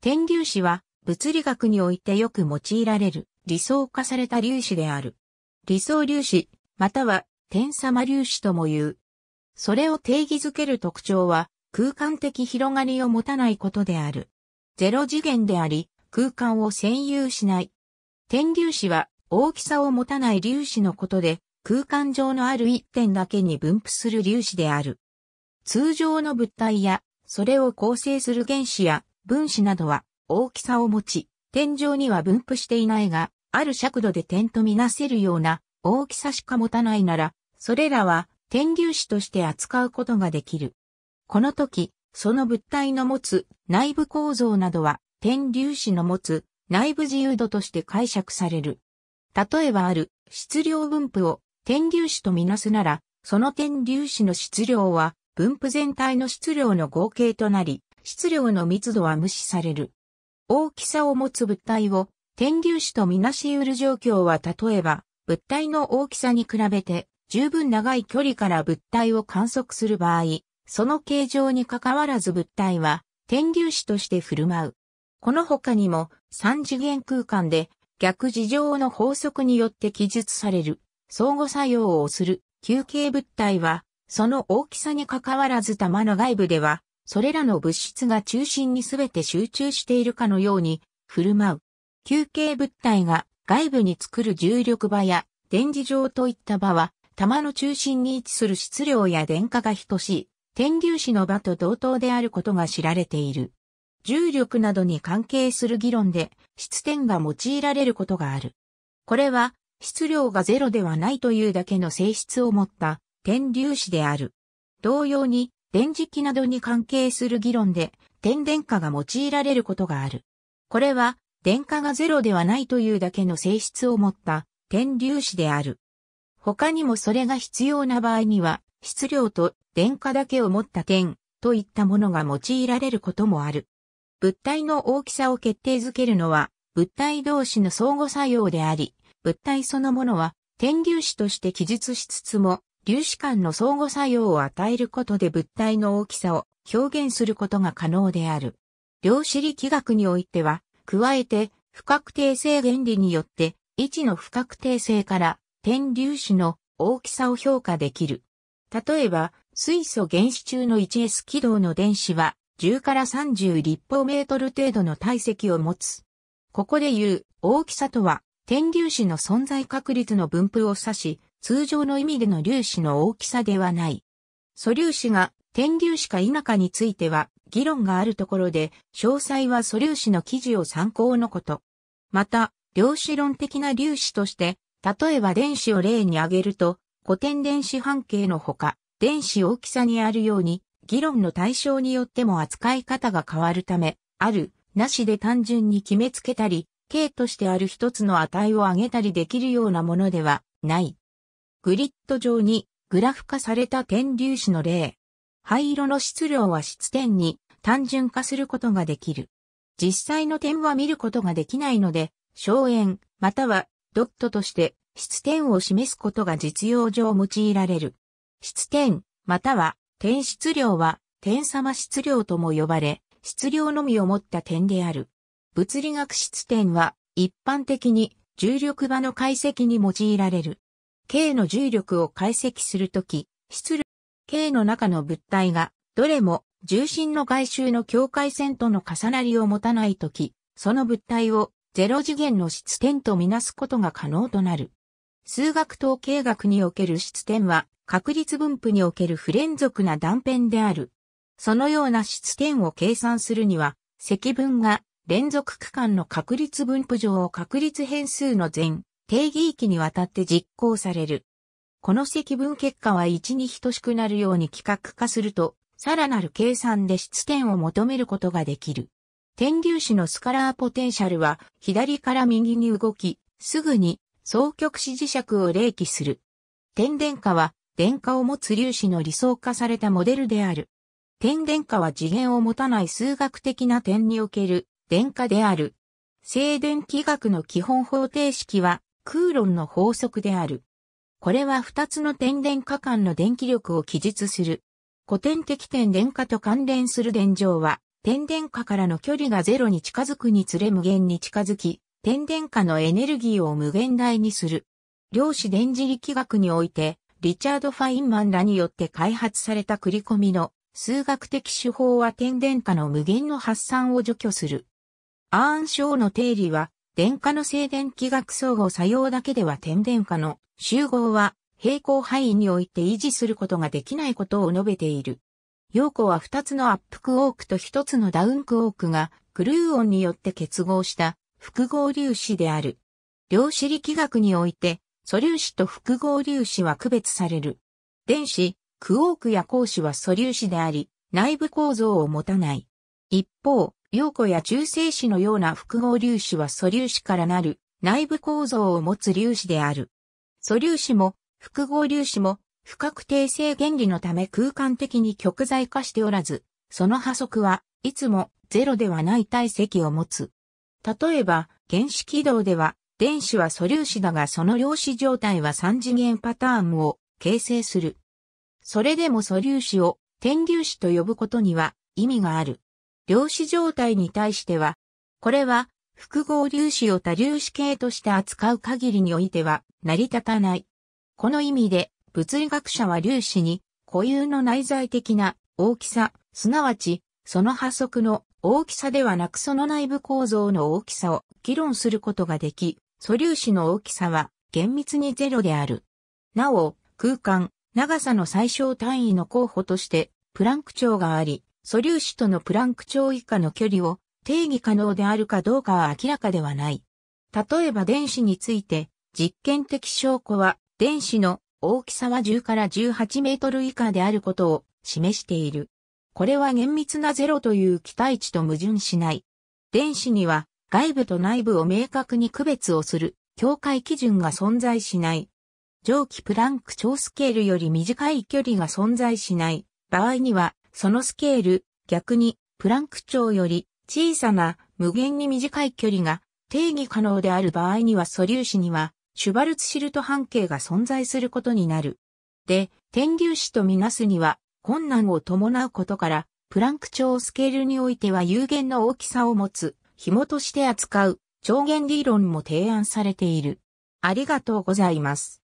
天粒子は物理学においてよく用いられる理想化された粒子である。理想粒子、または天様粒子とも言う。それを定義づける特徴は空間的広がりを持たないことである。ゼロ次元であり、空間を占有しない。天粒子は大きさを持たない粒子のことで、空間上のある一点だけに分布する粒子である。通常の物体や、それを構成する原子や分子などは大きさを持ち、天井には分布していないが、ある尺度で点とみなせるような大きさしか持たないなら、それらは天粒子として扱うことができる。この時、その物体の持つ内部構造などは天粒子の持つ内部自由度として解釈される。例えばある質量分布を天粒子とみなすなら、その点粒子の質量は分布全体の質量の合計となり、質量の密度は無視される。大きさを持つ物体を天粒子とみなし得る状況は例えば物体の大きさに比べて十分長い距離から物体を観測する場合、その形状に関わらず物体は天粒子として振る舞う。この他にも三次元空間で逆事情の法則によって記述される相互作用をする球形物体はその大きさに関わらず玉の外部ではそれらの物質が中心に全て集中しているかのように振る舞う。球形物体が外部に作る重力場や電磁場といった場は、玉の中心に位置する質量や電荷が等しい、天粒子の場と同等であることが知られている。重力などに関係する議論で、質点が用いられることがある。これは、質量がゼロではないというだけの性質を持った、天粒子である。同様に、電磁気などに関係する議論で、点電荷が用いられることがある。これは、電荷がゼロではないというだけの性質を持った点粒子である。他にもそれが必要な場合には、質量と電荷だけを持った点といったものが用いられることもある。物体の大きさを決定づけるのは、物体同士の相互作用であり、物体そのものは、点粒子として記述しつつも、粒子間の相互作用を与えることで物体の大きさを表現することが可能である。量子力学においては、加えて不確定性原理によって位置の不確定性から点粒子の大きさを評価できる。例えば、水素原子中の 1S 軌道の電子は10から30立方メートル程度の体積を持つ。ここで言う大きさとは、点粒子の存在確率の分布を指し、通常の意味での粒子の大きさではない。素粒子が天粒子か否かについては議論があるところで、詳細は素粒子の記事を参考のこと。また、量子論的な粒子として、例えば電子を例に挙げると、古典電子半径のほか、電子大きさにあるように、議論の対象によっても扱い方が変わるため、ある、なしで単純に決めつけたり、形としてある一つの値を上げたりできるようなものではない。グリッド上にグラフ化された点粒子の例。灰色の質量は質点に単純化することができる。実際の点は見ることができないので、小円またはドットとして質点を示すことが実用上用いられる。質点または点質量は点様質量とも呼ばれ、質量のみを持った点である。物理学質点は一般的に重力場の解析に用いられる。K の重力を解析するとき、質量、K の中の物体が、どれも重心の外周の境界線との重なりを持たないとき、その物体をゼロ次元の質点とみなすことが可能となる。数学統計学における質点は、確率分布における不連続な断片である。そのような質点を計算するには、積分が連続区間の確率分布上を確率変数の全定義域にわたって実行される。この積分結果は1に等しくなるように規格化すると、さらなる計算で質点を求めることができる。点粒子のスカラーポテンシャルは左から右に動き、すぐに双極子磁石を冷気する。点電荷は電荷を持つ粒子の理想化されたモデルである。点電荷は次元を持たない数学的な点における電荷である。静電気学の基本方程式は空論の法則である。これは二つの点電荷間の電気力を記述する。古典的点電荷と関連する電場は、点電荷からの距離がゼロに近づくにつれ無限に近づき、点電荷のエネルギーを無限大にする。量子電磁力学において、リチャード・ファインマンらによって開発された繰り込みの数学的手法は点電荷の無限の発散を除去する。アーン・ショーの定理は電荷の静電気学総合作用だけでは点電荷の集合は平行範囲において維持することができないことを述べている。陽子は2つのアップクオークと1つのダウンクオークがクルーオンによって結合した複合粒子である。量子力学において素粒子と複合粒子は区別される。電子、クオークや光子は素粒子であり、内部構造を持たない。一方、陽子や中性子のような複合粒子は素粒子からなる内部構造を持つ粒子である。素粒子も複合粒子も不確定性原理のため空間的に極在化しておらず、その波速はいつもゼロではない体積を持つ。例えば、原子軌道では、電子は素粒子だがその量子状態は三次元パターンを形成する。それでも素粒子を天粒子と呼ぶことには意味がある。量子状態に対しては、これは複合粒子を多粒子系として扱う限りにおいては成り立たない。この意味で物理学者は粒子に固有の内在的な大きさ、すなわちその発足の大きさではなくその内部構造の大きさを議論することができ、素粒子の大きさは厳密にゼロである。なお、空間、長さの最小単位の候補として、プランク長があり、素粒子とのプランク超以下の距離を定義可能であるかどうかは明らかではない。例えば電子について、実験的証拠は電子の大きさは10から18メートル以下であることを示している。これは厳密なゼロという期待値と矛盾しない。電子には外部と内部を明確に区別をする境界基準が存在しない。上記プランク超スケールより短い距離が存在しない場合にはそのスケール、逆に、プランク長より小さな無限に短い距離が定義可能である場合には素粒子にはシュバルツシルト半径が存在することになる。で、天粒子とみなすには困難を伴うことから、プランク長スケールにおいては有限の大きさを持つ、紐として扱う、超限理論も提案されている。ありがとうございます。